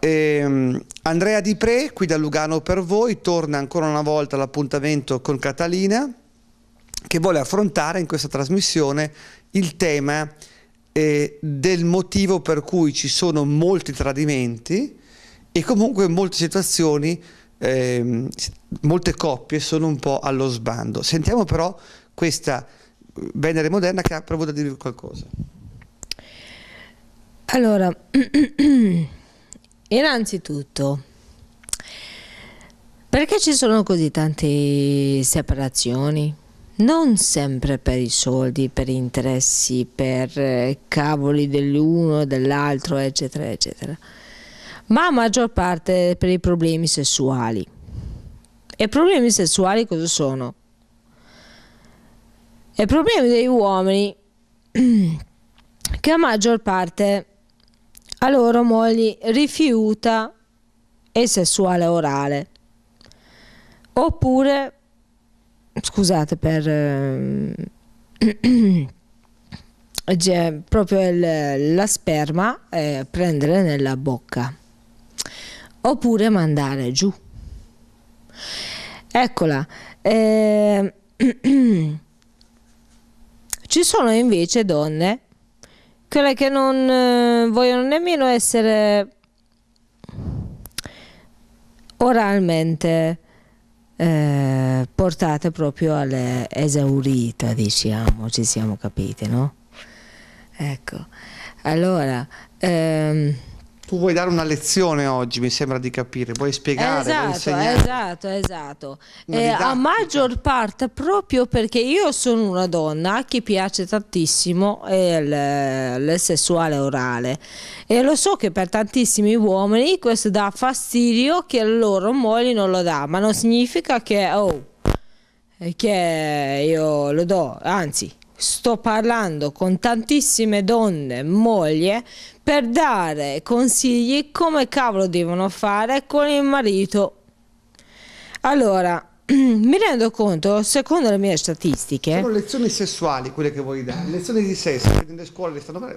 ehm, Andrea Di Pre, qui da Lugano per voi, torna ancora una volta all'appuntamento con Catalina, che vuole affrontare in questa trasmissione il tema eh, del motivo per cui ci sono molti tradimenti e comunque molte situazioni, ehm, molte coppie sono un po' allo sbando. Sentiamo però questa eh, Venere moderna che ha provato a dirvi qualcosa. Allora, Innanzitutto, perché ci sono così tante separazioni? Non sempre per i soldi, per interessi, per eh, cavoli dell'uno, dell'altro, eccetera, eccetera, ma a maggior parte per i problemi sessuali. E problemi sessuali cosa sono? I problemi degli uomini che a maggior parte a loro mogli rifiuta il sessuale orale. Oppure, scusate per... Eh, proprio il, la sperma eh, prendere nella bocca. Oppure mandare giù. Eccola. Eh, ci sono invece donne, quelle che non eh, Ehm, vogliono nemmeno essere oralmente eh, portate proprio alle esaurite, diciamo, ci siamo capite, no? Ecco, allora... Ehm, tu vuoi dare una lezione oggi, mi sembra di capire, vuoi spiegare, esatto, vuoi insegnare. Esatto, esatto. Eh, a maggior parte proprio perché io sono una donna che piace tantissimo eh, il, il sessuale orale e lo so che per tantissimi uomini questo dà fastidio che loro moglie non lo dà, ma non significa che, oh, eh, che io lo do, anzi sto parlando con tantissime donne, moglie, per dare consigli come cavolo devono fare con il marito. Allora, mi rendo conto, secondo le mie statistiche... Sono lezioni sessuali quelle che vuoi dare, lezioni di sesso, nelle scuole le stanno...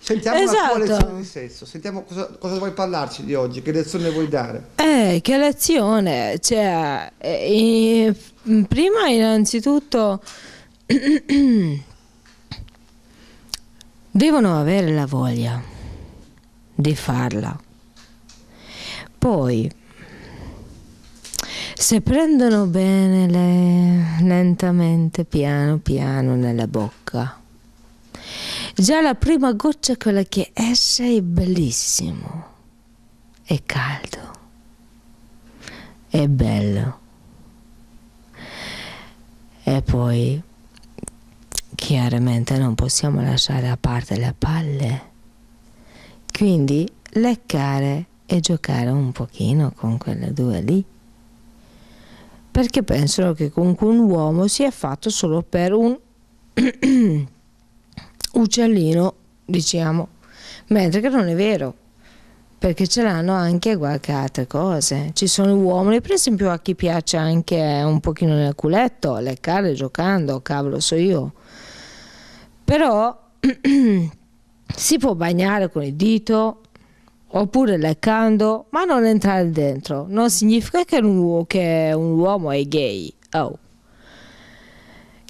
Sentiamo esatto. la tua lezione di sesso, sentiamo cosa, cosa, vuoi parlarci di oggi, che lezione vuoi dare. Eh, che lezione, cioè, eh, prima innanzitutto... devono avere la voglia di farla. Poi, se prendono bene le, lentamente, piano piano nella bocca, già la prima goccia quella che esce è bellissimo, è caldo, è bello. E poi Chiaramente non possiamo lasciare a parte le palle. Quindi leccare e giocare un pochino con quelle due lì. Perché pensano che comunque un uomo sia fatto solo per un uccellino, diciamo, mentre che non è vero perché ce l'hanno anche qualche altra cosa. Ci sono uomini, per esempio, a chi piace anche un pochino nel culetto, leccare giocando, cavolo so io però si può bagnare con il dito oppure leccando, ma non entrare dentro. Non significa che un, che un uomo è gay. Oh.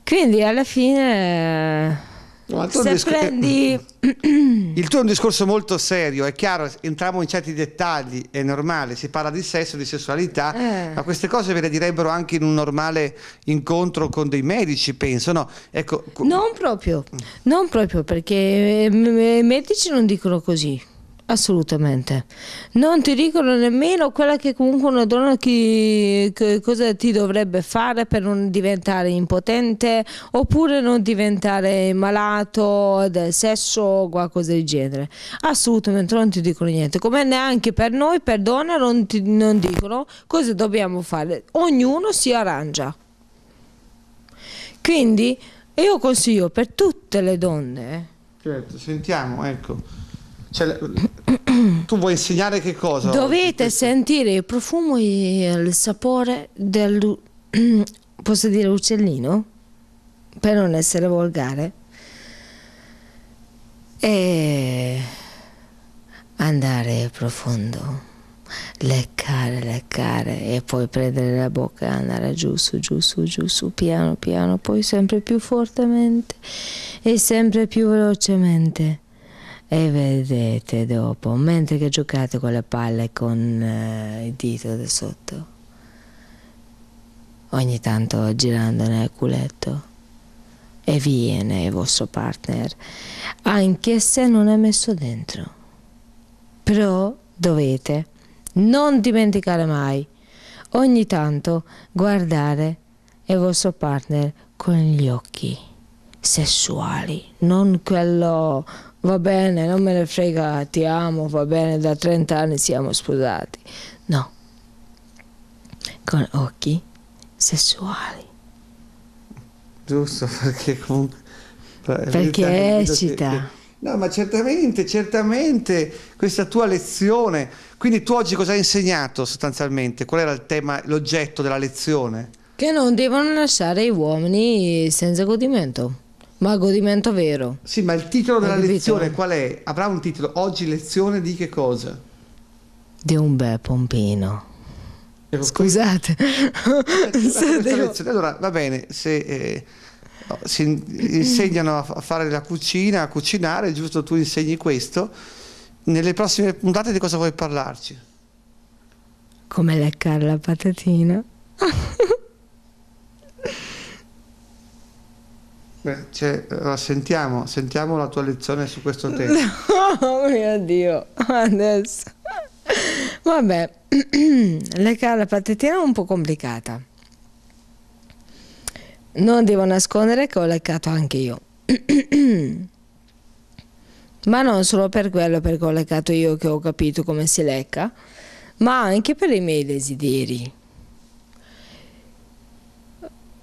Quindi alla fine No, Se discor- prendi... Eh, il tuo è un discorso molto serio, è chiaro, entriamo in certi dettagli, è normale, si parla di sesso, di sessualità, eh. ma queste cose ve le direbbero anche in un normale incontro con dei medici, penso, no? Ecco, non proprio, non proprio perché eh, i medici non dicono così. Assolutamente. Non ti dicono nemmeno quella che comunque una donna chi, che cosa ti dovrebbe fare per non diventare impotente oppure non diventare malato del sesso o qualcosa del genere. Assolutamente non ti dicono niente. Come neanche per noi, per donna, non, ti, non dicono cosa dobbiamo fare. Ognuno si arrangia. Quindi io consiglio per tutte le donne. Eh. Certo, sentiamo, ecco. Cioè, tu vuoi insegnare che cosa? Dovete sentire il profumo e il sapore del, posso dire uccellino? Per non essere volgare. E andare profondo leccare, leccare e poi prendere la bocca e andare giù, su, giù, su, giù, su, piano, piano, poi sempre più fortemente e sempre più velocemente e vedete dopo, mentre che giocate con le palle con eh, il dito da sotto, ogni tanto girando nel culetto, e viene il vostro partner, anche se non è messo dentro. Però dovete non dimenticare mai, ogni tanto guardare il vostro partner con gli occhi sessuali, non quello va bene, non me ne frega, ti amo, va bene, da 30 anni siamo sposati. No, con occhi sessuali. Giusto, perché comunque... Perché esita. No, ma certamente, certamente, questa tua lezione. Quindi tu oggi cosa hai insegnato sostanzialmente? Qual era il tema, l'oggetto della lezione? Che non devono lasciare gli uomini senza godimento. Ma godimento vero. Sì, ma il titolo della lezione qual è? Avrà un titolo. Oggi lezione di che cosa? Di un bel pompino. Scusate. Devo... Allora, va bene, se... Eh, si insegnano a fare la cucina, a cucinare, giusto tu insegni questo. Nelle prossime puntate di cosa vuoi parlarci? Come leccare la patatina. cioè, sentiamo, sentiamo la tua lezione su questo tema. Oh mio Dio, adesso. Vabbè, la patatina è un po' complicata. Non devo nascondere che ho leccato anche io. ma non solo per quello perché ho leccato io che ho capito come si lecca, ma anche per i miei desideri.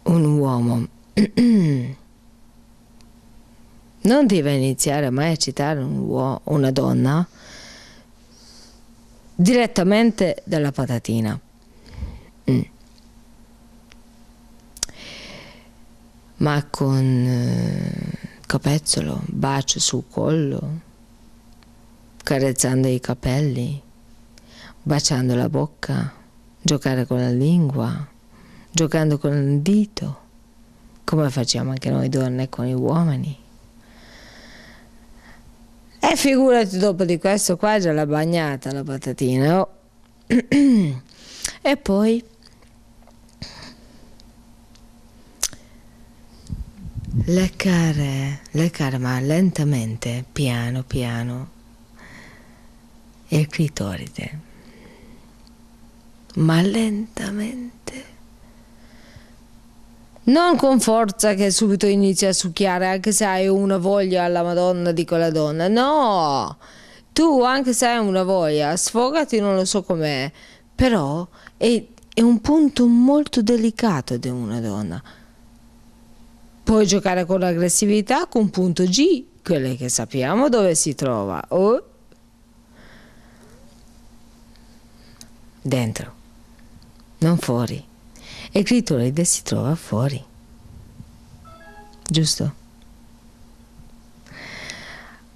Un uomo. non deve iniziare mai a citare un uomo, una donna direttamente dalla patatina. Mm. Ma con eh, capezzolo, bacio sul collo, carezzando i capelli, baciando la bocca, giocare con la lingua, giocando con il dito, come facciamo anche noi donne con gli uomini. E eh, figurati dopo di questo qua già l'ha bagnata la patatina. Oh. e poi... Leccare, leccare ma lentamente, piano piano, il clitoride. Ma lentamente. Non con forza che subito inizi a succhiare, anche se hai una voglia alla Madonna di quella donna. No! Tu, anche se hai una voglia, sfogati, non lo so com'è. Però è, è un punto molto delicato di una donna. Puoi giocare con l'aggressività con punto G, quelle che sappiamo dove si trova. O dentro, non fuori e Clitoride si trova fuori. Giusto?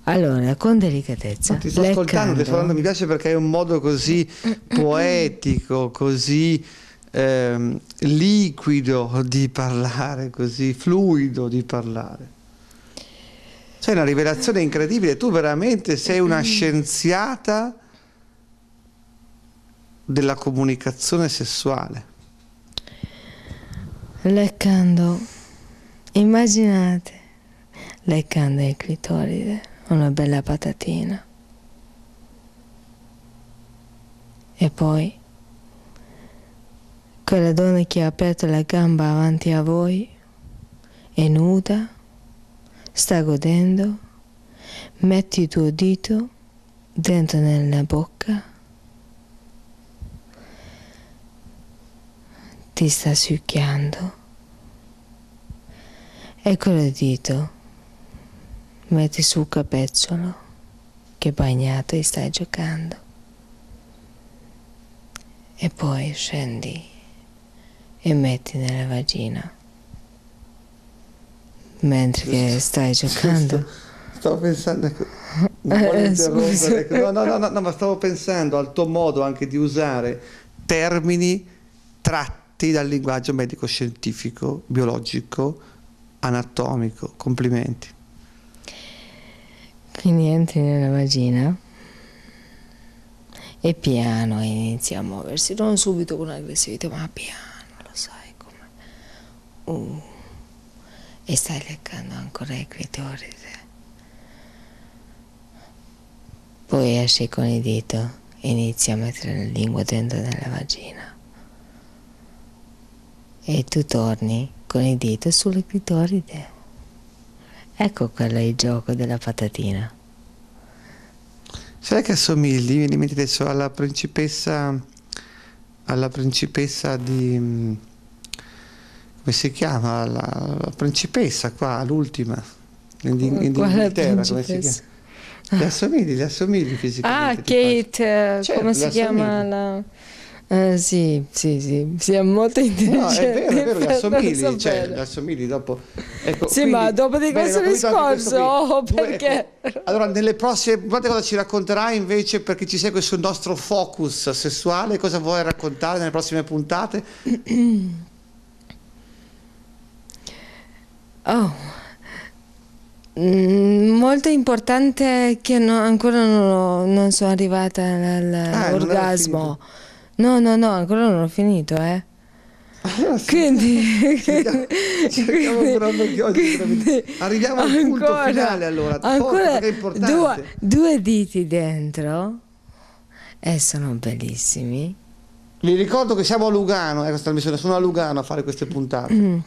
Allora, con delicatezza. Ma ti sto leccando. ascoltando, ti sto dando mi piace perché è un modo così poetico, così eh, liquido di parlare, così fluido di parlare. Sei una rivelazione incredibile, tu veramente sei una scienziata della comunicazione sessuale leccando, immaginate, leccando il clitoride, una bella patatina. E poi quella donna che ha aperto la gamba avanti a voi è nuda, sta godendo, metti il tuo dito dentro nella bocca ti sta succhiando e con il dito metti sul capezzolo che bagnato e stai giocando e poi scendi e metti nella vagina mentre che stai giocando stavo pensando eh, no, no, no, no, no, ma stavo pensando al tuo modo anche di usare termini tratti tratti dal linguaggio medico-scientifico, biologico, anatomico. Complimenti. Quindi entri nella vagina e piano inizia a muoversi, non subito con aggressività, ma piano, lo sai come. Uh, e stai leccando ancora i clitoride. Poi esci con il dito e inizia a mettere la lingua dentro nella vagina e tu torni con il dito sulle clitoride. Ecco quello è il gioco della patatina. Sai che assomigli, mi mente adesso, alla principessa, alla principessa di... come si chiama? La, la principessa qua, l'ultima, in, in, in Inghilterra, come si chiama? Le assomigli, le assomigli fisicamente. Ah, Kate, eh, certo, come si chiama la... Eh, sì, sì, sì, sì, è molto intelligente. No, è vero, è vero, l'assomigli, cioè, l'assomigli dopo. Ecco, sì, quindi, ma dopo di questo bene, discorso, oh, perché... Tu, allora, nelle prossime puntate cosa ci racconterai invece perché ci segue sul nostro focus sessuale? Cosa vuoi raccontare nelle prossime puntate? Oh, mm, molto importante che no, ancora non, non, sono arrivata eh, all'orgasmo. Ah, No, no, no, ancora non ho finito, eh. Ah, quindi, cerchiamo, cerchiamo quindi, proprio che oggi quindi, arriviamo al ancora, punto finale allora ancora Forza, due, due, diti dentro e sono bellissimi vi ricordo che siamo a Lugano eh, questa missione sono a Lugano a fare queste puntate mm.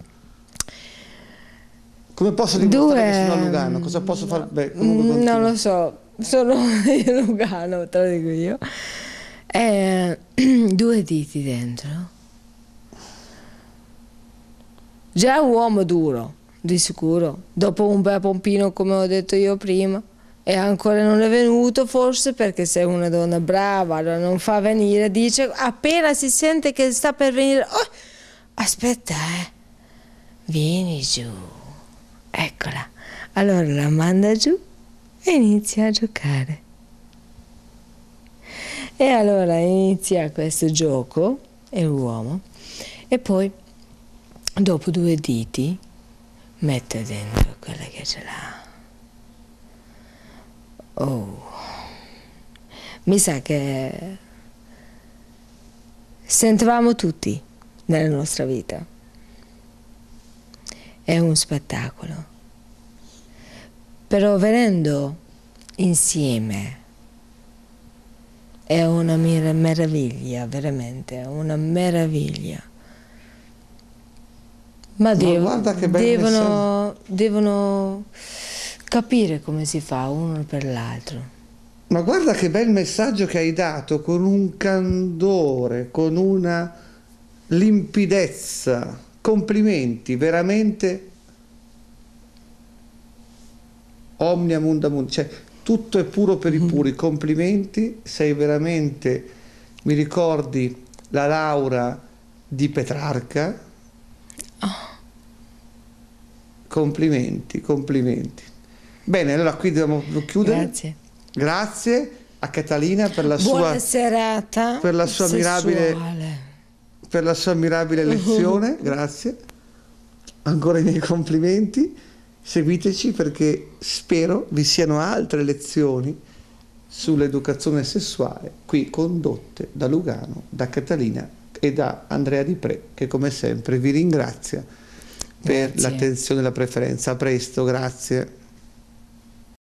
come posso dimostrare due, che sono a Lugano cosa posso fare mm, non lo so sono a Lugano te lo dico io eh, due diti dentro. Già uomo duro, di sicuro. Dopo un bel pompino, come ho detto io prima. E ancora non è venuto forse perché se una donna brava allora non fa venire, dice appena si sente che sta per venire, oh, aspetta eh, vieni giù, eccola. Allora la manda giù e inizia a giocare. E allora inizia questo gioco, è l'uomo, e poi dopo due diti mette dentro quella che ce l'ha. Oh, mi sa che sentivamo tutti nella nostra vita. È un spettacolo. Però venendo insieme è una meraviglia, veramente, una meraviglia. Ma, devo, Ma guarda che bello. devono, devono capire come si fa uno per l'altro. Ma guarda che bel messaggio che hai dato con un candore, con una limpidezza. Complimenti, veramente. Omnia munda munda. Cioè, tutto è puro per i mm. puri, complimenti, sei veramente, mi ricordi la Laura di Petrarca? Oh. Complimenti, complimenti. Bene, allora qui dobbiamo chiudere. Grazie. Grazie a Catalina per la Buona sua serata per la sua ammirabile per la sua ammirabile lezione, grazie. Ancora i miei complimenti. Seguiteci perché spero vi siano altre lezioni sull'educazione sessuale qui condotte da Lugano, da Catalina e da Andrea Di Pre che come sempre vi ringrazia per grazie. l'attenzione e la preferenza. A presto, grazie.